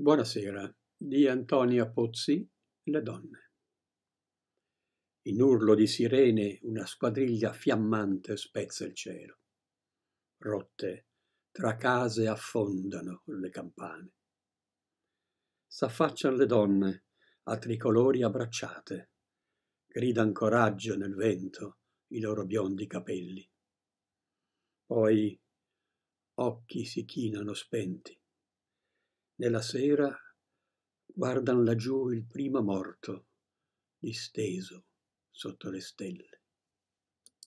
Buonasera di Antonia Pozzi, Le donne. In urlo di sirene una squadriglia fiammante spezza il cielo. Rotte tra case affondano le campane. S'affacciano le donne a tricolori abbracciate. Gridan coraggio nel vento i loro biondi capelli. Poi occhi si chinano spenti nella sera guardan laggiù il primo morto disteso sotto le stelle.